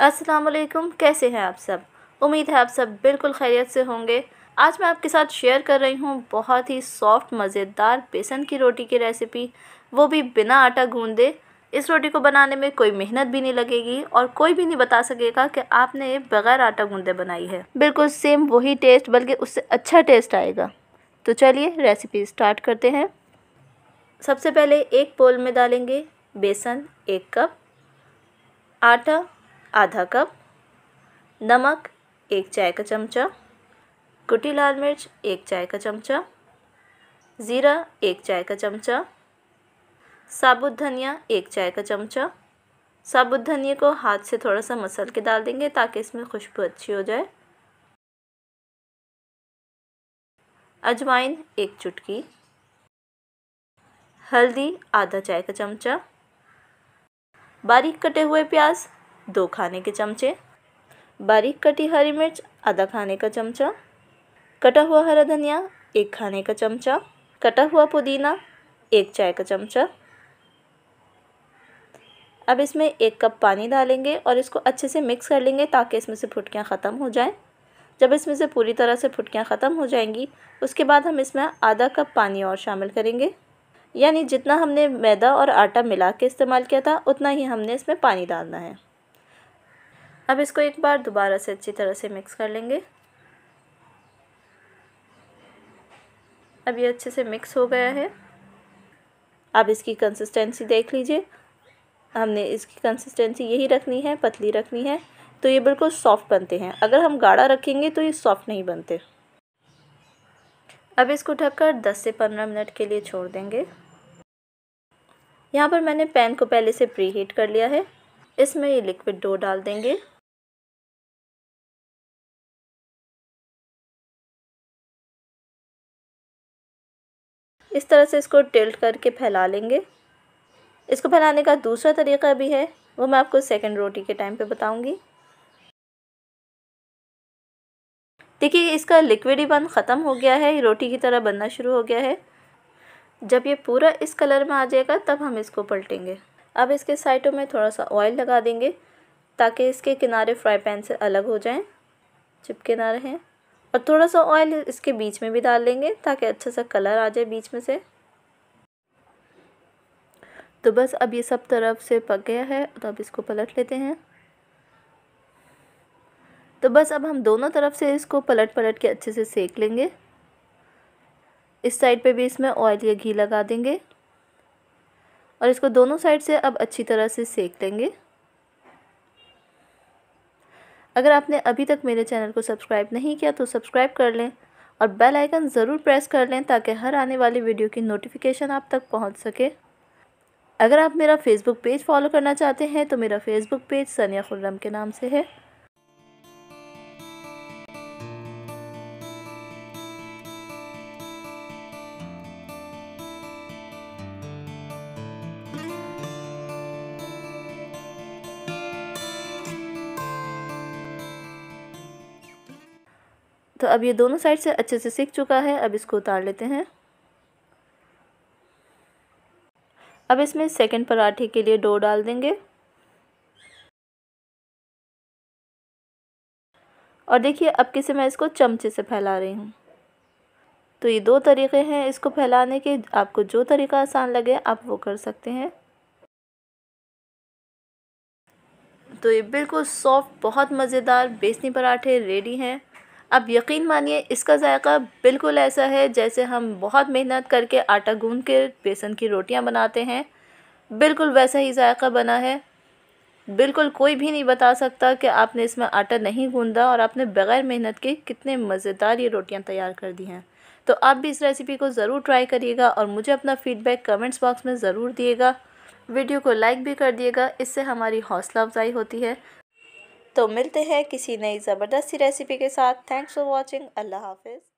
अस्सलाम वालेकुम कैसे हैं आप सब उम्मीद है आप सब बिल्कुल खैरियत से होंगे आज मैं आपके साथ शेयर कर रही हूँ बहुत ही सॉफ्ट मज़ेदार बेसन की रोटी की रेसिपी वो भी बिना आटा गूंदे इस रोटी को बनाने में कोई मेहनत भी नहीं लगेगी और कोई भी नहीं बता सकेगा कि आपने बग़ैर आटा गूंदे बनाई है बिल्कुल सेम वही टेस्ट बल्कि उससे अच्छा टेस्ट आएगा तो चलिए रेसिपी स्टार्ट करते हैं सबसे पहले एक बोल में डालेंगे बेसन एक कप आटा आधा कप नमक एक चाय का चमचा कुटी लाल मिर्च एक चाय का चमचा ज़ीरा एक चाय का चमचा साबुत धनिया एक चाय का चमचा साबुत धनिया को हाथ से थोड़ा सा मसल के डाल देंगे ताकि इसमें खुशबू अच्छी हो जाए अजवाइन एक चुटकी हल्दी आधा चाय का चमचा बारीक कटे हुए प्याज दो खाने के चमचे बारीक कटी हरी मिर्च आधा खाने का चमचा कटा हुआ हरा धनिया एक खाने का चमचा कटा हुआ पुदीना एक चाय का चमचा अब इसमें एक कप पानी डालेंगे और इसको अच्छे से मिक्स कर लेंगे ताकि इसमें से फुटकियाँ ख़त्म हो जाएं जब इसमें से पूरी तरह से फुटकियाँ ख़त्म हो जाएंगी उसके बाद हम इसमें आधा कप पानी और शामिल करेंगे यानी जितना हमने मैदा और आटा मिला के इस्तेमाल किया था उतना ही हमने इसमें पानी डालना है अब इसको एक बार दोबारा से अच्छी तरह से मिक्स कर लेंगे अब ये अच्छे से मिक्स हो गया है अब इसकी कंसिस्टेंसी देख लीजिए हमने इसकी कंसिस्टेंसी यही रखनी है पतली रखनी है तो ये बिल्कुल सॉफ़्ट बनते हैं अगर हम गाढ़ा रखेंगे तो ये सॉफ़्ट नहीं बनते अब इसको ढककर 10 से 15 मिनट के लिए छोड़ देंगे यहाँ पर मैंने पैन को पहले से प्री हीट कर लिया है इसमें ये लिक्विड डो डाल देंगे इस तरह से इसको टिल्ट करके फैला लेंगे इसको फैलाने का दूसरा तरीका भी है वो मैं आपको सेकंड रोटी के टाइम पे बताऊंगी देखिए इसका लिक्विड ही बन ख़त्म हो गया है रोटी की तरह बनना शुरू हो गया है जब ये पूरा इस कलर में आ जाएगा तब हम इसको पलटेंगे अब इसके साइडों में थोड़ा सा ऑयल लगा देंगे ताकि इसके किनारे फ्राई पैन से अलग हो जाएँ चिपके ना रहें और थोड़ा सा ऑयल इसके बीच में भी डाल लेंगे ताकि अच्छा सा कलर आ जाए बीच में से तो बस अब ये सब तरफ से पक गया है तो अब इसको पलट लेते हैं तो बस अब हम दोनों तरफ से इसको पलट पलट के अच्छे से सेक लेंगे इस साइड पे भी इसमें ऑयल या घी लगा देंगे और इसको दोनों साइड से अब अच्छी तरह से सेक लेंगे अगर आपने अभी तक मेरे चैनल को सब्सक्राइब नहीं किया तो सब्सक्राइब कर लें और बेल आइकन ज़रूर प्रेस कर लें ताकि हर आने वाली वीडियो की नोटिफिकेशन आप तक पहुंच सके अगर आप मेरा फेसबुक पेज फॉलो करना चाहते हैं तो मेरा फेसबुक पेज सनिया खुर्रम के नाम से है तो अब ये दोनों साइड से अच्छे से सीख चुका है अब इसको उतार लेते हैं अब इसमें सेकंड पराठे के लिए डो डाल देंगे और देखिए अब किसे मैं इसको चमचे से फैला रही हूँ तो ये दो तरीक़े हैं इसको फैलाने के आपको जो तरीका आसान लगे आप वो कर सकते हैं तो ये बिल्कुल सॉफ्ट बहुत मज़ेदार बेसनी पराठे रेडी हैं अब यकीन मानिए इसका जायका बिल्कुल ऐसा है जैसे हम बहुत मेहनत करके आटा गूंद के बेसन की रोटियां बनाते हैं बिल्कुल वैसा ही जायका बना है बिल्कुल कोई भी नहीं बता सकता कि आपने इसमें आटा नहीं गूंदा और आपने बग़ैर मेहनत के कितने मज़ेदार ये रोटियाँ तैयार कर दी हैं तो आप भी इस रेसिपी को ज़रूर ट्राई करिएगा और मुझे अपना फ़ीडबैक कमेंट्स बॉक्स में ज़रूर दिएगा वीडियो को लाइक भी कर दिएगा इससे हमारी हौसला अफजाई होती है तो मिलते हैं किसी नई ज़बरदस्ती रेसिपी के साथ थैंक्स फॉर वॉचिंग अल्लाह हाफिज़